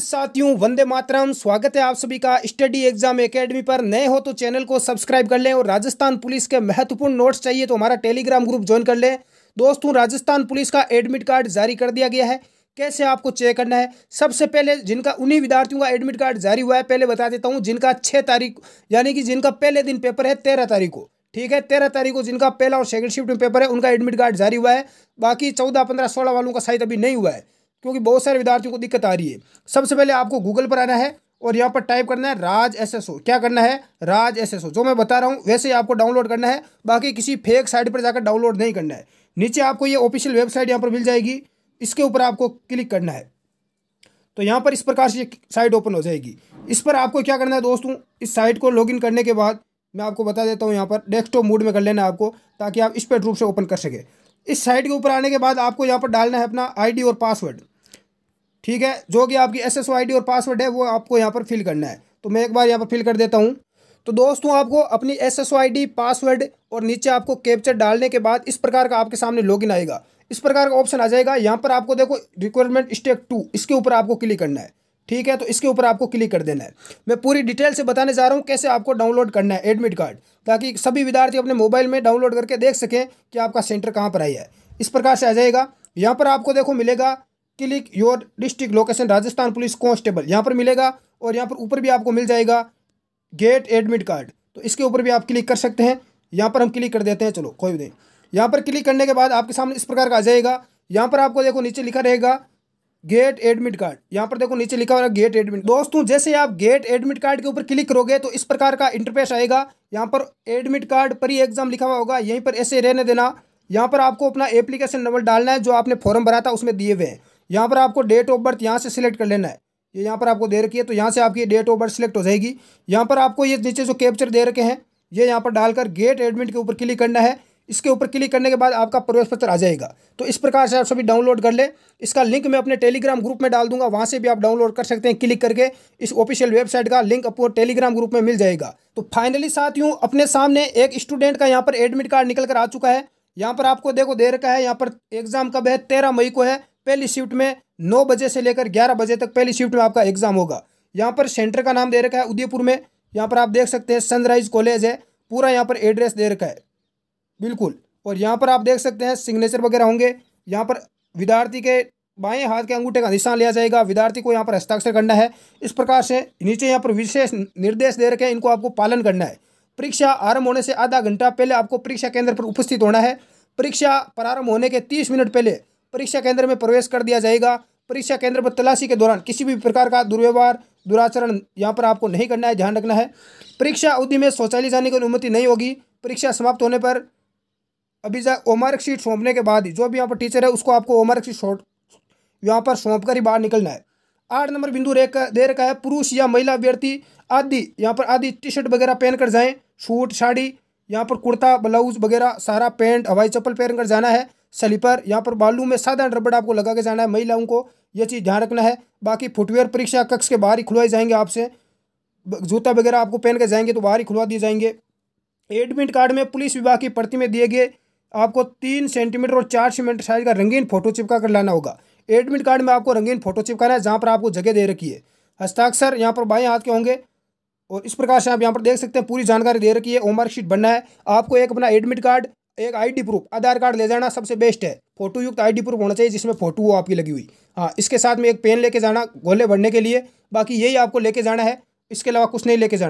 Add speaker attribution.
Speaker 1: साथियों वंदे मातरम स्वागत है आप सभी का स्टडी एग्जाम एकेडमी पर नए हो तो चैनल को सब्सक्राइब कर लें और राजस्थान पुलिस के महत्वपूर्ण नोट्स चाहिए तो हमारा टेलीग्राम ग्रुप ज्वाइन कर लें दोस्तों राजस्थान पुलिस का एडमिट कार्ड जारी कर दिया गया है कैसे आपको चेक करना है सबसे पहले जिनका उन्हीं विद्यार्थियों का एडमिट कार्ड जारी हुआ है पहले बता देता हूँ जिनका छः तारीख यानी कि जिनका पहले दिन पेपर है तेरह तारीख को ठीक है तेरह तारीख को जिनका पहला और सेकंड शिफ्ट में पेपर है उनका एडमिट कार्ड जारी हुआ है बाकी चौदह पंद्रह सोलह वालों का शायद अभी नहीं हुआ है क्योंकि बहुत सारे विद्यार्थियों को दिक्कत आ रही है सबसे पहले आपको गूगल पर आना है और यहाँ पर टाइप करना है राज एसएसओ क्या करना है राज एसएसओ जो मैं बता रहा हूँ वैसे ही आपको डाउनलोड करना है बाकी किसी फेक साइट पर जाकर डाउनलोड नहीं करना है नीचे आपको ये ऑफिशियल वेबसाइट यहाँ पर मिल जाएगी इसके ऊपर आपको क्लिक करना है तो यहाँ पर इस प्रकार से साइट ओपन हो जाएगी इस पर आपको क्या करना है दोस्तों इस साइट को इन करने के बाद मैं आपको बता देता हूँ यहाँ पर डेस्कटॉप मोड में कर लेना आपको ताकि आप इस पर रूप से ओपन कर सकें इस साइट के ऊपर आने के बाद आपको यहाँ पर डालना है अपना आईडी और पासवर्ड ठीक है जो कि आपकी एस एस और पासवर्ड है वो आपको यहाँ पर फिल करना है तो मैं एक बार यहाँ पर फिल कर देता हूँ तो दोस्तों आपको अपनी एस एस पासवर्ड और नीचे आपको कैप्चर डालने के बाद इस प्रकार का आपके सामने लॉगिन आएगा इस प्रकार का ऑप्शन आ जाएगा यहाँ पर आपको देखो रिक्वायरमेंट स्टेप टू इसके ऊपर आपको क्लिक करना है ठीक है तो इसके ऊपर आपको क्लिक कर देना है मैं पूरी डिटेल से बताने जा रहा हूँ कैसे आपको डाउनलोड करना है एडमिट कार्ड ताकि सभी विद्यार्थी अपने मोबाइल में डाउनलोड करके देख सकें कि आपका सेंटर कहाँ पर आई है इस प्रकार से आ जाएगा यहाँ पर आपको देखो मिलेगा click your district location Rajasthan police constable यहाँ पर मिलेगा और यहाँ पर ऊपर भी आपको मिल जाएगा गेट एडमिट कार्ड तो इसके ऊपर भी आप क्लिक कर सकते हैं यहाँ पर हम क्लिक कर देते हैं चलो कोई भी नहीं यहाँ पर क्लिक करने के बाद आपके सामने इस प्रकार का आ जाएगा यहाँ पर आपको देखो नीचे लिखा रहेगा गेट एडमिट कार्ड यहाँ पर देखो नीचे लिखा हुआ गेट एडमिट दोस्तों जैसे आप गेट एडमिट कार्ड के ऊपर क्लिक करोगे तो इस प्रकार का इंटरफेस आएगा यहाँ पर एडमिट कार्ड ही एग्जाम लिखा हुआ होगा यहीं पर ऐसे रहने देना यहाँ पर आपको अपना एप्लीकेशन नंबर डालना है जो आपने फॉर्म भरा था उसमें दिए हुए हैं यहाँ पर आपको डेट ऑफ बर्थ यहाँ से सिलेक्ट कर लेना है ये यहाँ पर आपको दे रखी है तो यहाँ से आपकी डेट ऑफ बर्थ सिलेक्ट हो जाएगी यहाँ पर आपको ये नीचे जो कैप्चर दे रखे हैं ये यहाँ पर डालकर गेट एडमिट के ऊपर क्लिक करना है इसके ऊपर क्लिक करने के बाद आपका प्रवेश पत्र आ जाएगा तो इस प्रकार से आप सभी डाउनलोड कर लें इसका लिंक मैं अपने टेलीग्राम ग्रुप में डाल दूंगा वहाँ से भी आप डाउनलोड कर सकते हैं क्लिक करके इस ऑफिशियल वेबसाइट का लिंक आपको टेलीग्राम ग्रुप में मिल जाएगा तो फाइनली साथियों अपने सामने एक स्टूडेंट का यहाँ पर एडमिट कार्ड निकल कर आ चुका है यहाँ पर आपको देखो दे रखा है यहाँ पर एग्जाम कब है तेरह मई को है पहली शिफ्ट में नौ बजे से लेकर ग्यारह बजे तक पहली शिफ्ट में आपका एग्जाम होगा यहाँ पर सेंटर का नाम दे रखा है उदयपुर में यहाँ पर आप देख सकते हैं सनराइज कॉलेज है पूरा यहाँ पर एड्रेस दे रखा है बिल्कुल और यहाँ पर आप देख सकते हैं सिग्नेचर वगैरह होंगे यहाँ पर विद्यार्थी के बाएं हाथ के अंगूठे का निशान लिया जाएगा विद्यार्थी को यहाँ पर हस्ताक्षर करना है इस प्रकार से नीचे यहाँ पर विशेष निर्देश दे रखे हैं इनको आपको पालन करना है परीक्षा आरंभ होने से आधा घंटा पहले आपको परीक्षा केंद्र पर उपस्थित होना है परीक्षा प्रारंभ होने के तीस मिनट पहले परीक्षा केंद्र में प्रवेश कर दिया जाएगा परीक्षा केंद्र पर तलाशी के दौरान किसी भी प्रकार का दुर्व्यवहार दुराचरण यहाँ पर आपको नहीं करना है ध्यान रखना है परीक्षा अवधि में शौचालय जाने की अनुमति नहीं होगी परीक्षा समाप्त होने पर अभी होमवर्क शीट सौंपने के बाद ही जो भी यहाँ पर टीचर है उसको आपको होमवर्क शीट शॉट यहाँ पर सौंप कर ही बाहर निकलना है आठ नंबर बिंदु रेख दे रखा है पुरुष या महिला अभ्यर्थी आदि यहाँ पर आदि टी शर्ट वगैरह पहन कर जाएँ सूट साड़ी यहाँ पर कुर्ता ब्लाउज वगैरह सारा पैंट हवाई चप्पल पहन कर जाना है स्लीपर यहाँ पर बालू में साधारण रबड़ आपको लगा के जाना है महिलाओं को यह चीज़ ध्यान रखना है बाकी फुटवेयर परीक्षा कक्ष के बाहर ही खुलवाए जाएंगे आपसे जूता वगैरह आपको पहन के जाएंगे तो बाहर ही खुलवा दिए जाएंगे एडमिट कार्ड में पुलिस विभाग की भर्ती में दिए गए आपको तीन सेंटीमीटर और चार सेंटीमीटर साइज का रंगीन फोटो चिपका कर लाना होगा एडमिट कार्ड में आपको रंगीन फोटो चिपकाना है जहाँ पर आपको जगह दे रखी है हस्ताक्षर यहाँ पर बाएँ हाथ के होंगे और इस प्रकार से आप यहाँ पर देख सकते हैं पूरी जानकारी दे रखी है होमवर्क बनना है आपको एक अपना एडमिट कार्ड एक आईडी प्रूफ आधार कार्ड ले जाना सबसे बेस्ट है फोटो युक्त आईडी प्रूफ होना चाहिए जिसमें फोटो हो आपकी लगी हुई हाँ इसके साथ में एक पेन लेके जाना गोले भरने के लिए बाकी यही आपको लेके जाना है इसके अलावा कुछ नहीं लेके जाना